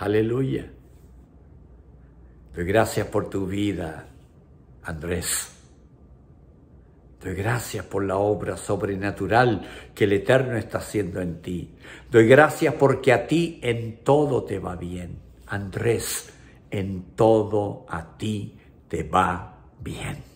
Aleluya. Doy gracias por tu vida, Andrés. Doy gracias por la obra sobrenatural que el Eterno está haciendo en ti. Doy gracias porque a ti en todo te va bien. Andrés, en todo a ti te va bien.